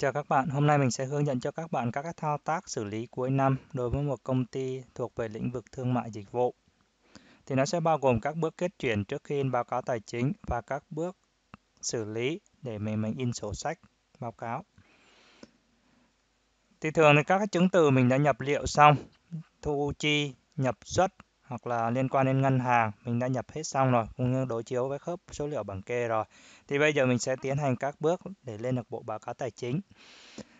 Chào các bạn, hôm nay mình sẽ hướng dẫn cho các bạn các thao tác xử lý cuối năm đối với một công ty thuộc về lĩnh vực thương mại dịch vụ. Thì nó sẽ bao gồm các bước kết chuyển trước khi in báo cáo tài chính và các bước xử lý để mình mình in sổ sách báo cáo. Thì thường thì các chứng từ mình đã nhập liệu xong, thu chi, nhập xuất hoặc là liên quan đến ngân hàng mình đã nhập hết xong rồi cũng như đối chiếu với khớp số liệu bảng kê rồi thì bây giờ mình sẽ tiến hành các bước để lên được bộ báo cáo tài chính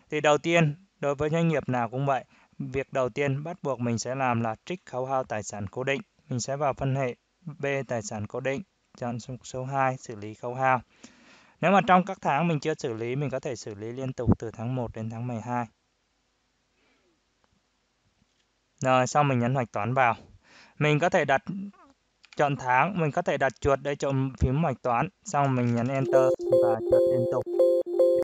thì đầu tiên đối với doanh nghiệp nào cũng vậy việc đầu tiên bắt buộc mình sẽ làm là trích khấu hao tài sản cố định mình sẽ vào phân hệ B tài sản cố định chọn số 2 xử lý khấu hao nếu mà trong các tháng mình chưa xử lý mình có thể xử lý liên tục từ tháng 1 đến tháng 12 rồi sau mình nhấn hoạch toán vào mình có thể đặt chọn tháng mình có thể đặt chuột để chọn phím hoạch toán xong mình nhấn enter và chọn liên tục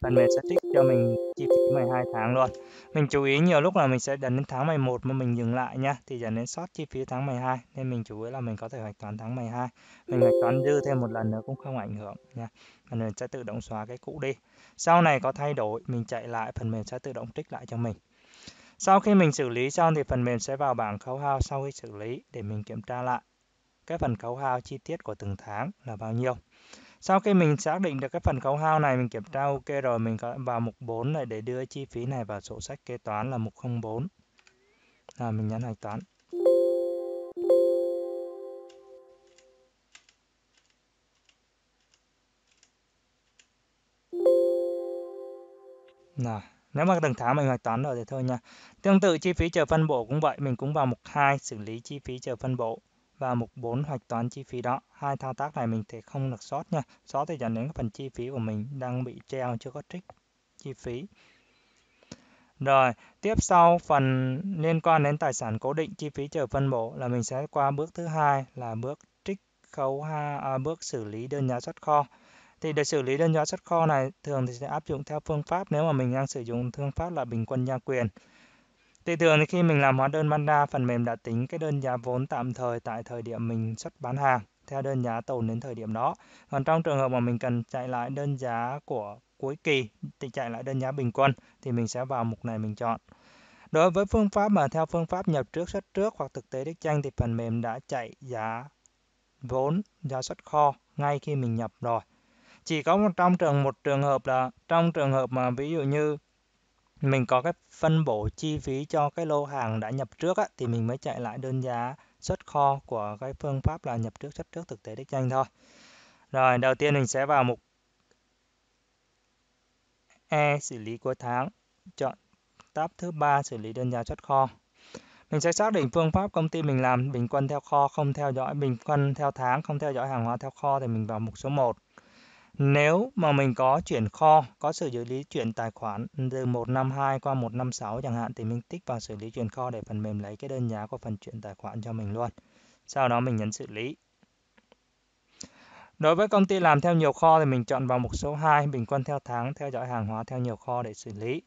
phần mềm sẽ tích cho mình chi phí 12 tháng luôn mình chú ý nhiều lúc là mình sẽ đến đến tháng 11 mà mình dừng lại nhá thì dẫn đến sót chi phí tháng 12 nên mình chú ý là mình có thể hoạch toán tháng 12 mình hoạch toán dư thêm một lần nữa cũng không ảnh hưởng nha phần mềm sẽ tự động xóa cái cũ đi sau này có thay đổi mình chạy lại phần mềm sẽ tự động trích lại cho mình sau khi mình xử lý xong thì phần mềm sẽ vào bảng khấu hao sau khi xử lý để mình kiểm tra lại cái phần khấu hao chi tiết của từng tháng là bao nhiêu. Sau khi mình xác định được cái phần khấu hao này mình kiểm tra ok rồi mình vào mục 4 này để đưa chi phí này vào sổ sách kế toán là mục 04. Là mình nhấn hạch toán. nếu mà từng tháng mình hoạch toán rồi thì thôi nha tương tự chi phí chờ phân bổ cũng vậy mình cũng vào mục 2 xử lý chi phí chờ phân bổ và mục 4 hoạch toán chi phí đó hai thao tác này mình thì không được sót nha sót thì dẫn đến phần chi phí của mình đang bị treo chưa có trích chi phí rồi, tiếp sau phần liên quan đến tài sản cố định chi phí chờ phân bổ là mình sẽ qua bước thứ hai là bước trích khấu ha, à, bước xử lý đơn giá xuất kho thì để xử lý đơn giá xuất kho này thường thì sẽ áp dụng theo phương pháp nếu mà mình đang sử dụng phương pháp là bình quân gia quyền thì thường thì khi mình làm hóa đơn bán ra phần mềm đã tính cái đơn giá vốn tạm thời tại thời điểm mình xuất bán hàng theo đơn giá tồn đến thời điểm đó còn trong trường hợp mà mình cần chạy lại đơn giá của cuối kỳ thì chạy lại đơn giá bình quân thì mình sẽ vào mục này mình chọn đối với phương pháp mà theo phương pháp nhập trước xuất trước hoặc thực tế đích tranh thì phần mềm đã chạy giá vốn giá xuất kho ngay khi mình nhập rồi chỉ có một trong trường một trường hợp là trong trường hợp mà ví dụ như mình có cái phân bổ chi phí cho cái lô hàng đã nhập trước á, thì mình mới chạy lại đơn giá xuất kho của cái phương pháp là nhập trước xuất trước thực tế đích danh thôi rồi đầu tiên mình sẽ vào mục E xử lý cuối tháng chọn tab thứ ba xử lý đơn giá xuất kho mình sẽ xác định phương pháp công ty mình làm bình quân theo kho không theo dõi bình quân theo tháng không theo dõi hàng hóa theo kho thì mình vào mục số 1 nếu mà mình có chuyển kho có sự xử lý chuyển tài khoản từ 152 qua 156 chẳng hạn thì mình tích vào xử lý chuyển kho để phần mềm lấy cái đơn giá của phần chuyển tài khoản cho mình luôn sau đó mình nhấn xử lý đối với công ty làm theo nhiều kho thì mình chọn vào mục số 2 bình quân theo tháng theo dõi hàng hóa theo nhiều kho để xử lý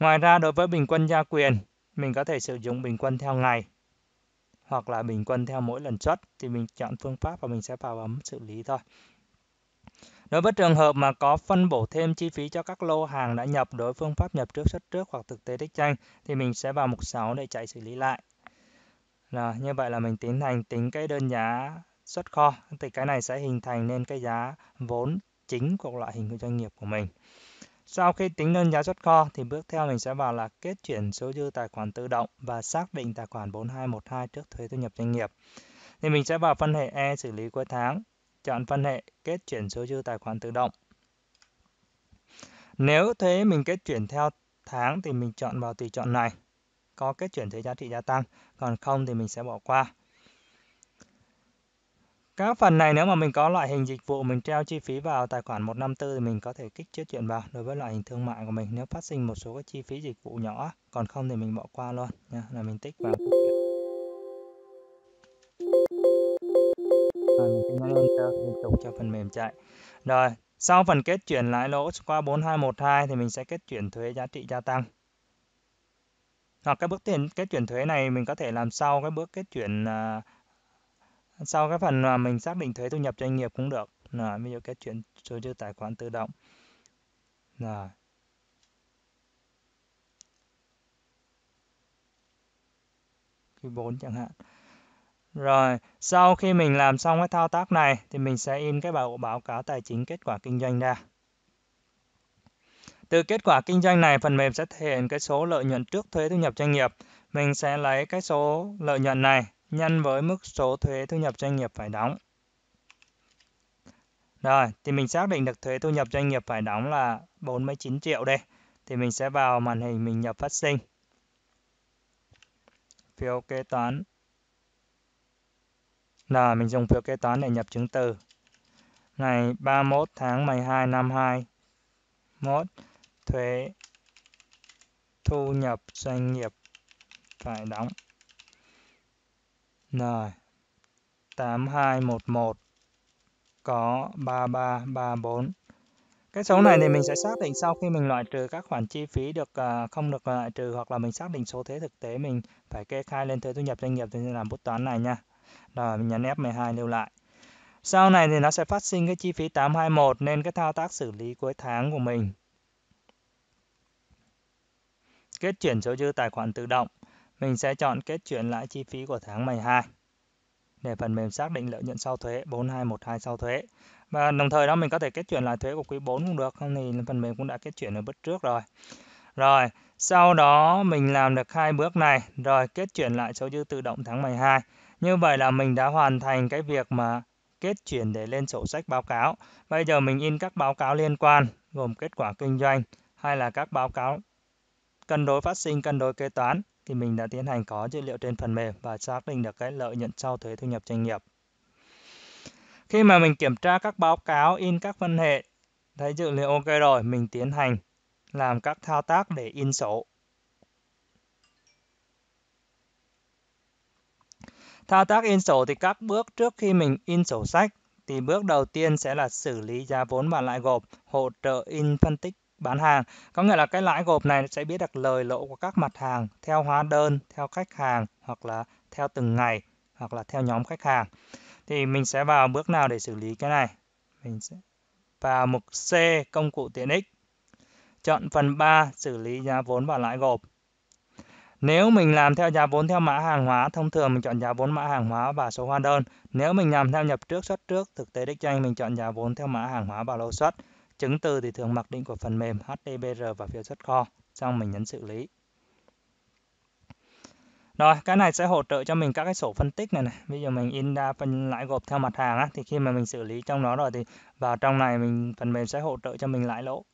ngoài ra đối với bình quân gia quyền mình có thể sử dụng bình quân theo ngày hoặc là bình quân theo mỗi lần xuất thì mình chọn phương pháp và mình sẽ vào bấm xử lý thôi Đối với trường hợp mà có phân bổ thêm chi phí cho các lô hàng đã nhập đối phương pháp nhập trước xuất trước hoặc thực tế tích tranh thì mình sẽ vào mục 6 để chạy xử lý lại. Là như vậy là mình tiến hành tính cái đơn giá xuất kho thì cái này sẽ hình thành nên cái giá vốn chính của loại hình của doanh nghiệp của mình. Sau khi tính đơn giá xuất kho thì bước theo mình sẽ vào là kết chuyển số dư tài khoản tự động và xác định tài khoản 4212 trước thuế thu nhập doanh nghiệp. Thì mình sẽ vào phân hệ E xử lý cuối tháng Chọn phân hệ kết chuyển số dư tài khoản tự động. Nếu thế mình kết chuyển theo tháng thì mình chọn vào tùy chọn này. Có kết chuyển thuế giá trị gia tăng, còn không thì mình sẽ bỏ qua. Các phần này nếu mà mình có loại hình dịch vụ mình treo chi phí vào tài khoản 154 thì mình có thể kích trước chuyển vào đối với loại hình thương mại của mình nếu phát sinh một số các chi phí dịch vụ nhỏ còn không thì mình bỏ qua luôn nha là mình tích vào rồi mình sẽ nhấn enter liên cho phần mềm chạy rồi sau phần kết chuyển lãi lỗ qua 4212 thì mình sẽ kết chuyển thuế giá trị gia tăng hoặc cái bước tiền kết chuyển thuế này mình có thể làm sau cái bước kết chuyển uh, sau cái phần mà mình xác định thuế thu nhập doanh nghiệp cũng được rồi ví dụ kết chuyển số dư tài khoản tự động rồi khi 4 chẳng hạn rồi, sau khi mình làm xong cái thao tác này thì mình sẽ in cái báo báo cáo tài chính kết quả kinh doanh ra. Từ kết quả kinh doanh này, phần mềm sẽ thể hiện cái số lợi nhuận trước thuế thu nhập doanh nghiệp. Mình sẽ lấy cái số lợi nhuận này nhân với mức số thuế thu nhập doanh nghiệp phải đóng. Rồi, thì mình xác định được thuế thu nhập doanh nghiệp phải đóng là 49 triệu đây. Thì mình sẽ vào màn hình mình nhập phát sinh. Phiếu kế toán là mình dùng phiếu kế toán để nhập chứng từ. Ngày 31 tháng 12 năm 21 thuế thu nhập doanh nghiệp phải đóng. Rồi. 8211 có 3334. Cái số này thì mình sẽ xác định sau khi mình loại trừ các khoản chi phí được à, không được loại trừ hoặc là mình xác định số thuế thực tế mình phải kê khai lên thuế thu nhập doanh nghiệp thì làm bút toán này nha rồi mình nhấn F12 lưu lại sau này thì nó sẽ phát sinh cái chi phí 821 nên cái thao tác xử lý cuối tháng của mình kết chuyển số dư tài khoản tự động mình sẽ chọn kết chuyển lại chi phí của tháng 12 để phần mềm xác định lợi nhuận sau thuế 4212 sau thuế. Và đồng thời đó mình có thể kết chuyển lại thuế của quý 4 cũng được, không thì phần mềm cũng đã kết chuyển ở bước trước rồi. Rồi, sau đó mình làm được hai bước này, rồi kết chuyển lại số dư tự động tháng 12. Như vậy là mình đã hoàn thành cái việc mà kết chuyển để lên sổ sách báo cáo. Bây giờ mình in các báo cáo liên quan gồm kết quả kinh doanh hay là các báo cáo cân đối phát sinh, cân đối kế toán thì mình đã tiến hành có dữ liệu trên phần mềm và xác định được cái lợi nhuận sau thuế thu nhập doanh nghiệp. Khi mà mình kiểm tra các báo cáo in các phân hệ, thấy dữ liệu ok rồi, mình tiến hành làm các thao tác để in sổ. Thao tác in sổ thì các bước trước khi mình in sổ sách thì bước đầu tiên sẽ là xử lý giá vốn và lãi gộp, hỗ trợ in phân tích bán hàng. Có nghĩa là cái lãi gộp này sẽ biết được lời lỗ của các mặt hàng theo hóa đơn, theo khách hàng hoặc là theo từng ngày hoặc là theo nhóm khách hàng. Thì mình sẽ vào bước nào để xử lý cái này? Mình sẽ vào mục C công cụ tiện ích. Chọn phần 3 xử lý giá vốn và lãi gộp. Nếu mình làm theo giá vốn theo mã hàng hóa, thông thường mình chọn giá vốn mã hàng hóa và số hóa đơn. Nếu mình làm theo nhập trước xuất trước, thực tế đích danh mình chọn giá vốn theo mã hàng hóa và lô xuất. Chứng từ thì thường mặc định của phần mềm HDBR và phiếu xuất kho. Xong mình nhấn xử lý. Rồi, cái này sẽ hỗ trợ cho mình các cái sổ phân tích này này. Ví dụ mình in ra phần lãi gộp theo mặt hàng á, thì khi mà mình xử lý trong đó rồi thì vào trong này mình phần mềm sẽ hỗ trợ cho mình lãi lỗ.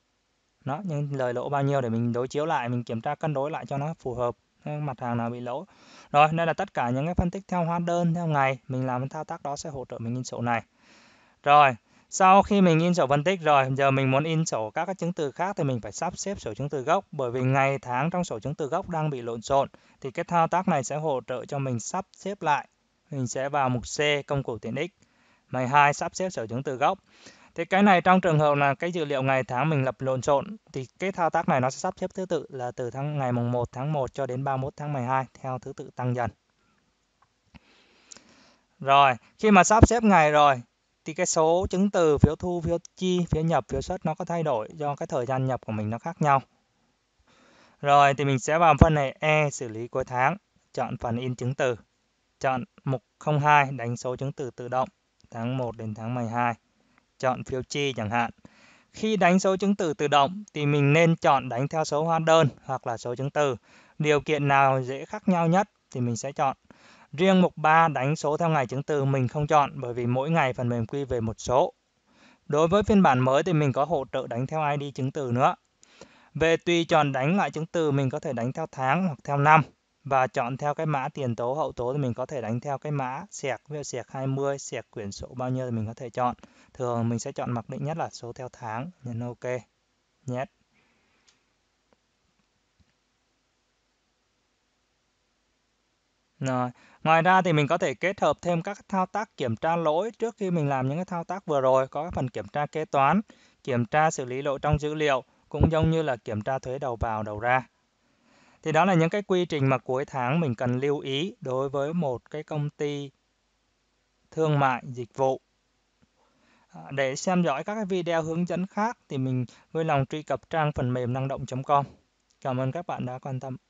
Đó, nhưng lời lỗ bao nhiêu để mình đối chiếu lại, mình kiểm tra cân đối lại cho nó phù hợp mặt hàng nào bị lỗ rồi đây là tất cả những cái phân tích theo hóa đơn theo ngày mình làm thao tác đó sẽ hỗ trợ mình in sổ này rồi sau khi mình in sổ phân tích rồi giờ mình muốn in sổ các cái chứng từ khác thì mình phải sắp xếp sổ chứng từ gốc bởi vì ngày tháng trong sổ chứng từ gốc đang bị lộn xộn thì cái thao tác này sẽ hỗ trợ cho mình sắp xếp lại mình sẽ vào mục C công cụ tiện ích mày hai sắp xếp sổ chứng từ gốc Thế cái này trong trường hợp là cái dữ liệu ngày tháng mình lập lộn xộn thì cái thao tác này nó sẽ sắp xếp thứ tự là từ tháng ngày mùng 1 tháng 1 cho đến 31 tháng 12 theo thứ tự tăng dần. Rồi, khi mà sắp xếp ngày rồi thì cái số chứng từ phiếu thu, phiếu chi, phiếu nhập, phiếu xuất nó có thay đổi do cái thời gian nhập của mình nó khác nhau. Rồi thì mình sẽ vào phần này E xử lý cuối tháng, chọn phần in chứng từ, chọn mục 02 đánh số chứng từ tự động tháng 1 đến tháng 12 chọn phiếu chi chẳng hạn. Khi đánh số chứng từ tự động thì mình nên chọn đánh theo số hóa đơn hoặc là số chứng từ. Điều kiện nào dễ khác nhau nhất thì mình sẽ chọn. Riêng mục 3 đánh số theo ngày chứng từ mình không chọn bởi vì mỗi ngày phần mềm quy về một số. Đối với phiên bản mới thì mình có hỗ trợ đánh theo ID chứng từ nữa. Về tùy chọn đánh lại chứng từ mình có thể đánh theo tháng hoặc theo năm và chọn theo cái mã tiền tố hậu tố thì mình có thể đánh theo cái mã sẹc ví dụ sẹc 20 sẹc quyển sổ bao nhiêu thì mình có thể chọn thường mình sẽ chọn mặc định nhất là số theo tháng nhấn ok nhét Rồi. Ngoài ra thì mình có thể kết hợp thêm các thao tác kiểm tra lỗi trước khi mình làm những cái thao tác vừa rồi có các phần kiểm tra kế toán, kiểm tra xử lý lỗi trong dữ liệu cũng giống như là kiểm tra thuế đầu vào đầu ra. Thì đó là những cái quy trình mà cuối tháng mình cần lưu ý đối với một cái công ty thương mại dịch vụ. À, để xem dõi các cái video hướng dẫn khác thì mình vui lòng truy cập trang phần mềm năng động.com. Cảm ơn các bạn đã quan tâm.